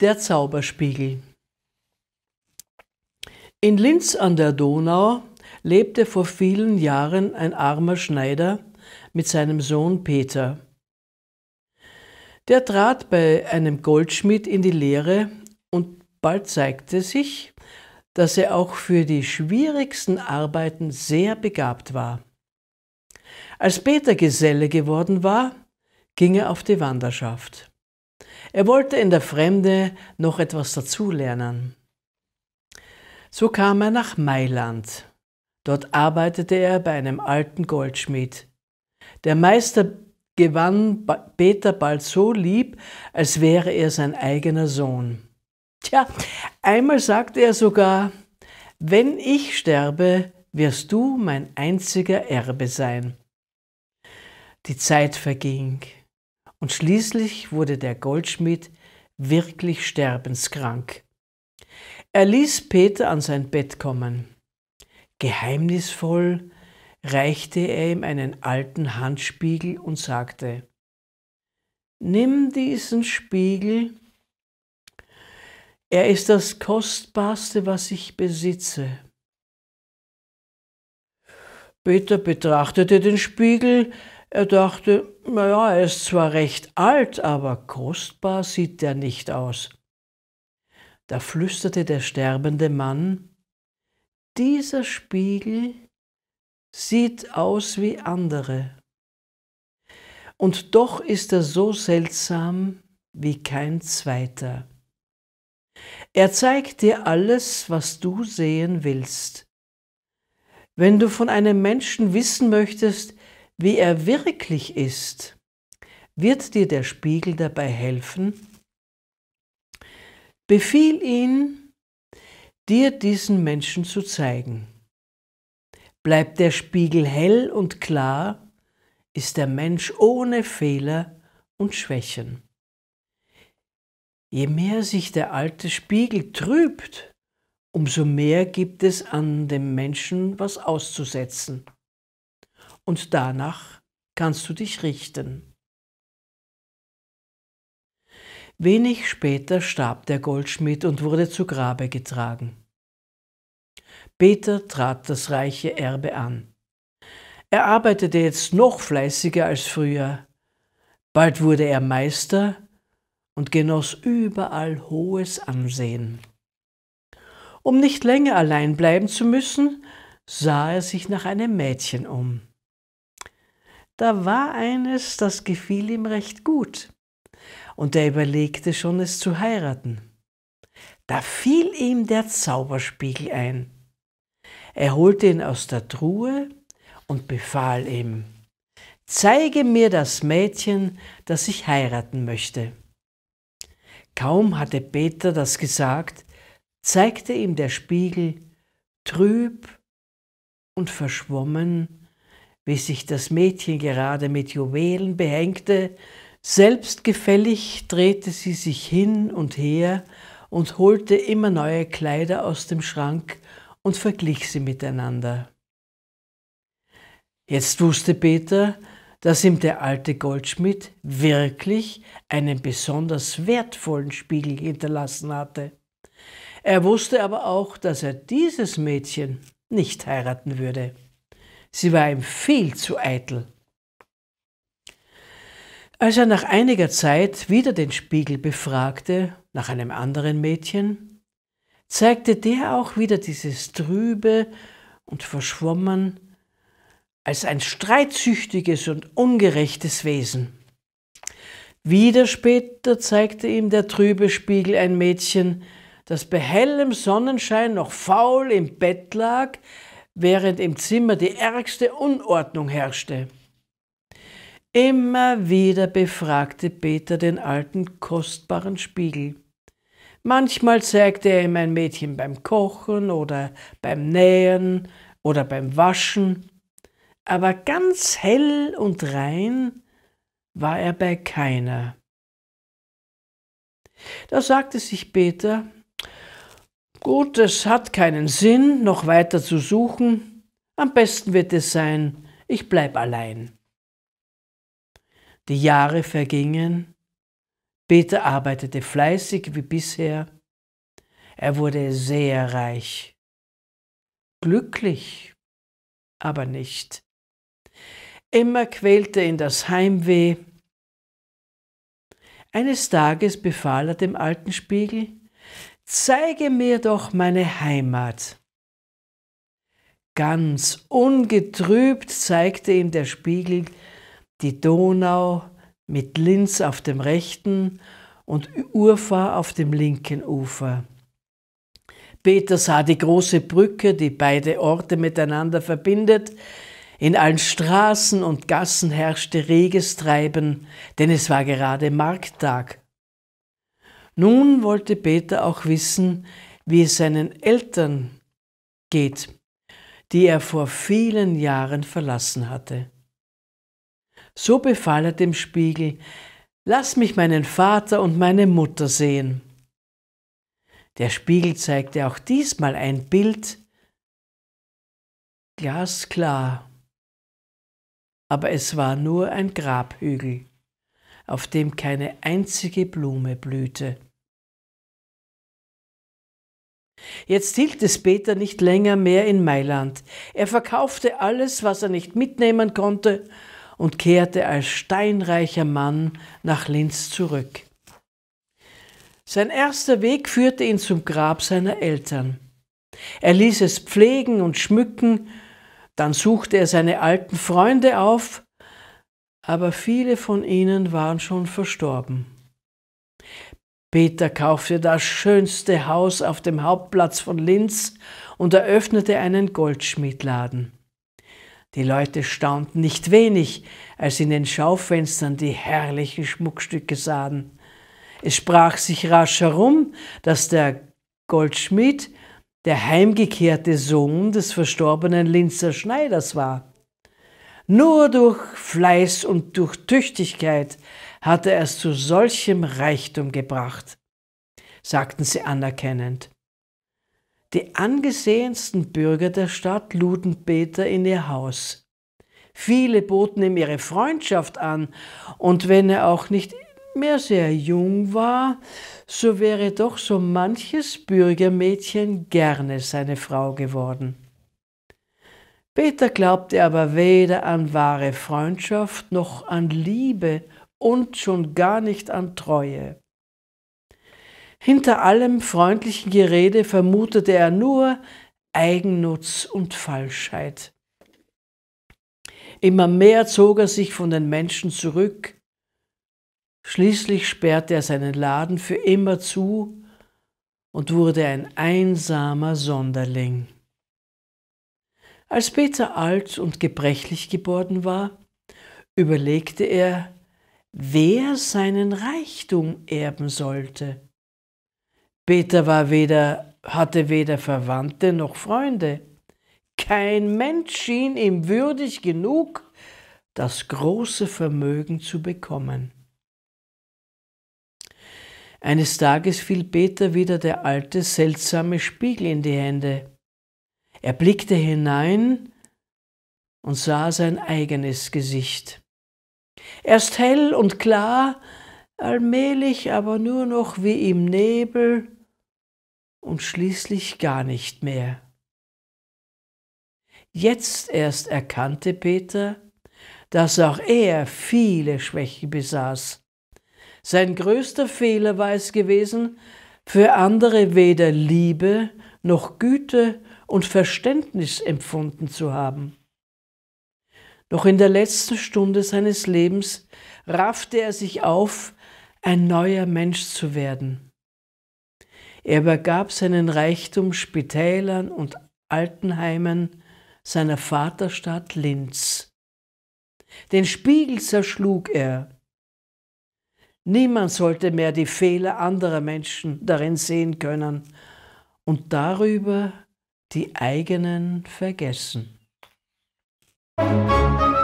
Der Zauberspiegel. In Linz an der Donau lebte vor vielen Jahren ein armer Schneider mit seinem Sohn Peter. Der trat bei einem Goldschmied in die Lehre und bald zeigte sich, dass er auch für die schwierigsten Arbeiten sehr begabt war. Als Peter Geselle geworden war, ging er auf die Wanderschaft. Er wollte in der Fremde noch etwas dazulernen. So kam er nach Mailand. Dort arbeitete er bei einem alten Goldschmied. Der Meister gewann Peter bald so lieb, als wäre er sein eigener Sohn. Tja, einmal sagte er sogar, wenn ich sterbe, wirst du mein einziger Erbe sein. Die Zeit verging. Und schließlich wurde der Goldschmied wirklich sterbenskrank. Er ließ Peter an sein Bett kommen. Geheimnisvoll reichte er ihm einen alten Handspiegel und sagte, Nimm diesen Spiegel, er ist das Kostbarste, was ich besitze. Peter betrachtete den Spiegel, er dachte, naja, er ist zwar recht alt, aber kostbar sieht er nicht aus. Da flüsterte der sterbende Mann, dieser Spiegel sieht aus wie andere. Und doch ist er so seltsam wie kein zweiter. Er zeigt dir alles, was du sehen willst. Wenn du von einem Menschen wissen möchtest, wie er wirklich ist, wird dir der Spiegel dabei helfen. Befiehl ihn, dir diesen Menschen zu zeigen. Bleibt der Spiegel hell und klar, ist der Mensch ohne Fehler und Schwächen. Je mehr sich der alte Spiegel trübt, umso mehr gibt es an dem Menschen was auszusetzen und danach kannst du dich richten. Wenig später starb der Goldschmied und wurde zu Grabe getragen. Peter trat das reiche Erbe an. Er arbeitete jetzt noch fleißiger als früher. Bald wurde er Meister und genoss überall hohes Ansehen. Um nicht länger allein bleiben zu müssen, sah er sich nach einem Mädchen um. Da war eines, das gefiel ihm recht gut, und er überlegte schon, es zu heiraten. Da fiel ihm der Zauberspiegel ein. Er holte ihn aus der Truhe und befahl ihm, Zeige mir das Mädchen, das ich heiraten möchte. Kaum hatte Peter das gesagt, zeigte ihm der Spiegel, trüb und verschwommen wie sich das Mädchen gerade mit Juwelen behängte, selbstgefällig drehte sie sich hin und her und holte immer neue Kleider aus dem Schrank und verglich sie miteinander. Jetzt wusste Peter, dass ihm der alte Goldschmied wirklich einen besonders wertvollen Spiegel hinterlassen hatte. Er wusste aber auch, dass er dieses Mädchen nicht heiraten würde. Sie war ihm viel zu eitel. Als er nach einiger Zeit wieder den Spiegel befragte, nach einem anderen Mädchen, zeigte der auch wieder dieses trübe und verschwommen als ein streitsüchtiges und ungerechtes Wesen. Wieder später zeigte ihm der trübe Spiegel ein Mädchen, das bei hellem Sonnenschein noch faul im Bett lag, während im Zimmer die ärgste Unordnung herrschte. Immer wieder befragte Peter den alten kostbaren Spiegel. Manchmal zeigte er ihm ein Mädchen beim Kochen oder beim Nähen oder beim Waschen, aber ganz hell und rein war er bei keiner. Da sagte sich Peter, Gut, es hat keinen Sinn, noch weiter zu suchen. Am besten wird es sein, ich bleib allein. Die Jahre vergingen. Peter arbeitete fleißig wie bisher. Er wurde sehr reich. Glücklich, aber nicht. Immer quälte ihn das Heimweh. Eines Tages befahl er dem alten Spiegel, zeige mir doch meine Heimat. Ganz ungetrübt zeigte ihm der Spiegel die Donau mit Linz auf dem rechten und Urfahr auf dem linken Ufer. Peter sah die große Brücke, die beide Orte miteinander verbindet. In allen Straßen und Gassen herrschte reges Treiben, denn es war gerade Markttag nun wollte Peter auch wissen, wie es seinen Eltern geht, die er vor vielen Jahren verlassen hatte. So befahl er dem Spiegel, lass mich meinen Vater und meine Mutter sehen. Der Spiegel zeigte auch diesmal ein Bild, glasklar, aber es war nur ein Grabhügel, auf dem keine einzige Blume blühte. Jetzt hielt es Peter nicht länger mehr in Mailand. Er verkaufte alles, was er nicht mitnehmen konnte, und kehrte als steinreicher Mann nach Linz zurück. Sein erster Weg führte ihn zum Grab seiner Eltern. Er ließ es pflegen und schmücken, dann suchte er seine alten Freunde auf, aber viele von ihnen waren schon verstorben. Peter kaufte das schönste Haus auf dem Hauptplatz von Linz und eröffnete einen Goldschmiedladen. Die Leute staunten nicht wenig, als in den Schaufenstern die herrlichen Schmuckstücke sahen. Es sprach sich rasch herum, dass der Goldschmied der heimgekehrte Sohn des verstorbenen Linzer Schneiders war. Nur durch Fleiß und durch Tüchtigkeit hat er es zu solchem Reichtum gebracht, sagten sie anerkennend. Die angesehensten Bürger der Stadt luden Peter in ihr Haus. Viele boten ihm ihre Freundschaft an, und wenn er auch nicht mehr sehr jung war, so wäre doch so manches Bürgermädchen gerne seine Frau geworden. Peter glaubte aber weder an wahre Freundschaft noch an Liebe und schon gar nicht an Treue. Hinter allem freundlichen Gerede vermutete er nur Eigennutz und Falschheit. Immer mehr zog er sich von den Menschen zurück. Schließlich sperrte er seinen Laden für immer zu und wurde ein einsamer Sonderling. Als Peter alt und gebrechlich geworden war, überlegte er, wer seinen Reichtum erben sollte. Peter war weder, hatte weder Verwandte noch Freunde. Kein Mensch schien ihm würdig genug, das große Vermögen zu bekommen. Eines Tages fiel Peter wieder der alte, seltsame Spiegel in die Hände. Er blickte hinein und sah sein eigenes Gesicht. Erst hell und klar, allmählich aber nur noch wie im Nebel und schließlich gar nicht mehr. Jetzt erst erkannte Peter, dass auch er viele Schwächen besaß. Sein größter Fehler war es gewesen, für andere weder Liebe noch Güte und Verständnis empfunden zu haben. Doch in der letzten Stunde seines Lebens raffte er sich auf, ein neuer Mensch zu werden. Er übergab seinen Reichtum Spitälern und Altenheimen seiner Vaterstadt Linz. Den Spiegel zerschlug er. Niemand sollte mehr die Fehler anderer Menschen darin sehen können und darüber die eigenen vergessen. Música